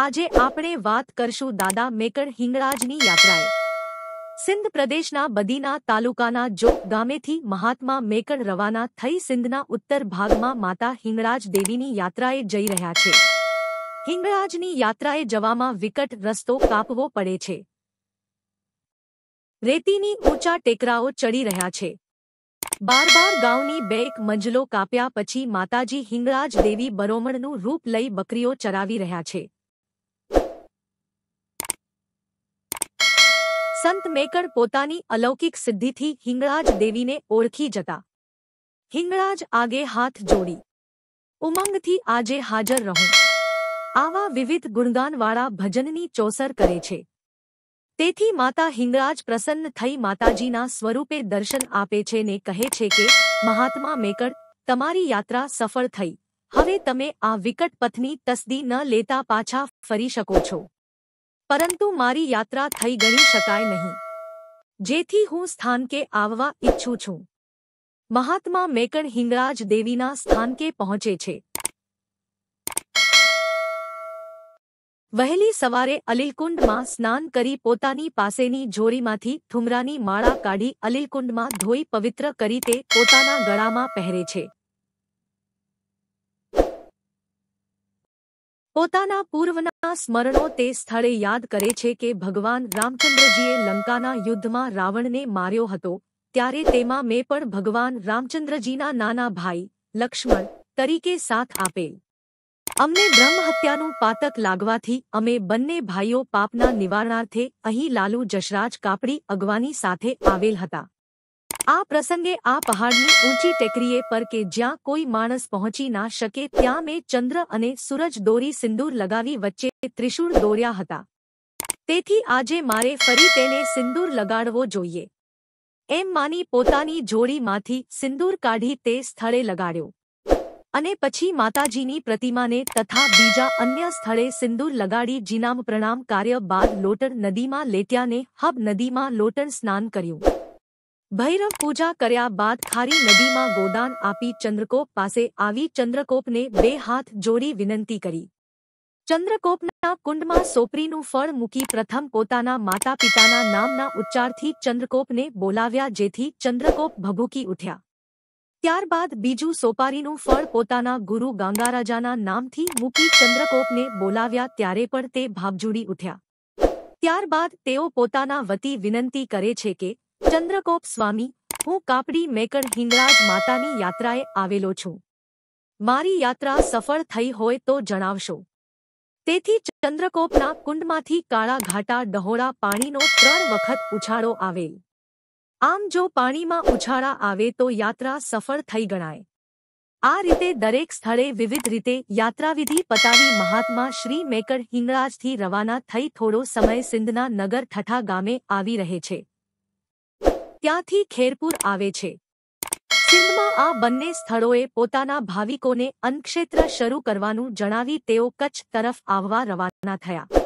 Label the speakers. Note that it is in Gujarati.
Speaker 1: આજે આપણે વાત કરશું દાદા મેકડ હિંગળાજની યાત્રાએ સિંધ પ્રદેશના બદીના તાલુકાના જોક ગામેથી મહાત્મા મેકડ રવાના થઈ સિંધના ઉત્તર ભાગમાં માતા હિંગળાજ દેવીની યાત્રાએ જઈ રહ્યા છે હિંગળાજની યાત્રાએ જવામાં વિકટ રસ્તો કાપવો પડે છે રેતીની ઊંચા ટેકરાઓ ચડી રહ્યા છે બાર બાર ગાંવની બે એક મંજલો કાપ્યા પછી માતાજી હિંગળાજ દેવી બરોમણનું રૂપ લઈ બકરીઓ ચરાવી રહ્યા છે સંત મેકર પોતાની અલૌકિક સિદ્ધિથી હિંગળાજ દેવીને ઓળખી જતા હિંગળાજ આગે હાથ જોડી ઉમંગથી આજે હાજર રહો આવા વિવિધ ગુણગાનવાળા ભજનની ચોસર કરે છે તેથી માતા હિંગળાજ પ્રસન્ન થઈ માતાજીના સ્વરૂપે દર્શન આપે છે ને કહે છે કે મહાત્મા મેકર તમારી યાત્રા સફળ થઈ હવે તમે આ વિકટ પથની તસદી ન લેતા પાછા ફરી શકો છો પરંતુ મારી યાત્રા થઈ ગણી શકાય નહીં જેથી હું સ્થાનકે આવવા ઈચ્છું છું મહાત્મા મેકણ હિંગરાજ દેવીના સ્થાનકે પહોંચે છે વહેલી સવારે અલિલકુંડમાં સ્નાન કરી પોતાની પાસેની જોરીમાંથી થુમરાની માળા કાઢી અલિલકુંડમાં ધોઈ પવિત્ર કરી તે પોતાના ગળામાં પહેરે છે પોતાના પૂર્વના સ્મરણો તે સ્થળે યાદ કરે છે કે ભગવાન રામચંદ્રજીએ લંકાના યુદ્ધમાં રાવણને માર્યો હતો ત્યારે તેમાં મેં પણ ભગવાન રામચંદ્રજીના નાના ભાઈ લક્ષ્મણ તરીકે સાથ આપેલ અમને બ્રહ્મહત્યાનું પાતક લાગવાથી અમે બંને ભાઈઓ પાપના નિવારણાર્થે અહીં લાલુ જશરાજ કાપડી અગવાની સાથે આવેલ હતા આ પ્રસંગે આ પહાડની ઊંચી ટેકરીએ પર કે જ્યાં કોઈ માણસ પહોંચી ના શકે ત્યાં મેં ચંદ્ર અને સૂરજ દોરી સિંદૂર લગાવી વચ્ચે ત્રિશૂળ દોર્યા હતા તેથી આજે મારે ફરી તેને સિંદૂર લગાડવો જોઈએ એમ માની પોતાની જોડીમાંથી સિંદૂર કાઢી તે સ્થળે લગાડ્યો અને પછી માતાજીની પ્રતિમાને તથા બીજા અન્ય સ્થળે સિંદૂર લગાડી જીનામ પ્રણામ કાર્ય બાદ લોટણ નદીમાં લેટ્યાને હબ નદીમાં લોટણ સ્નાન કર્યું ભૈરવ પૂજા કર્યા બાદ ખારી નદીમાં ગોદાન આપી ચંદ્રકોપ પાસે આવી ચંદ્રકોપને બે હાથ જોડી વિનંતી કરી ચંદ્રકોપના કુંડમાં સોપરીનું ફળ મૂકી પ્રથમ પોતાના માતા પિતાના નામના ઉચ્ચારથી ચંદ્રકોપને બોલાવ્યા જેથી ચંદ્રકોપ ભભૂકી ઉઠ્યા ત્યારબાદ બીજું સોપારીનું ફળ પોતાના ગુરુ ગાંગારાજાના નામથી મૂકી ચંદ્રકોપને બોલાવ્યા ત્યારે પણ તે ભાભજુડી ઉઠ્યા ત્યારબાદ તેઓ પોતાના વતી વિનંતી કરે છે કે ચંદ્રકોપ સ્વામી હું કાપડી મેકર હિંગળાજ માતાની યાત્રાએ આવેલો છું મારી યાત્રા સફળ થઈ હોય તો જણાવશો તેથી ચંદ્રકોપના કુંડમાંથી કાળા ઘાટા ડહોળા પાણીનો ત્રણ વખત ઉછાળો આવે આમ જો પાણીમાં ઉછાળા આવે તો યાત્રા સફળ થઈ ગણાય આ રીતે દરેક સ્થળે વિવિધ રીતે યાત્રાવિધિ પતાવી મહાત્મા શ્રી મેકર હિંગળાજથી રવાના થઈ થોડો સમય સિંધના નગર ઠઠા ગામે આવી રહે છે ત્યાંથી ખેરપુર આવે છે સિંધમાં આ બંને સ્થળોએ પોતાના ભાવિકોને અન્નક્ષેત્ર શરૂ કરવાનું જણાવી તેઓ કચ્છ તરફ આવવા રવાના થયા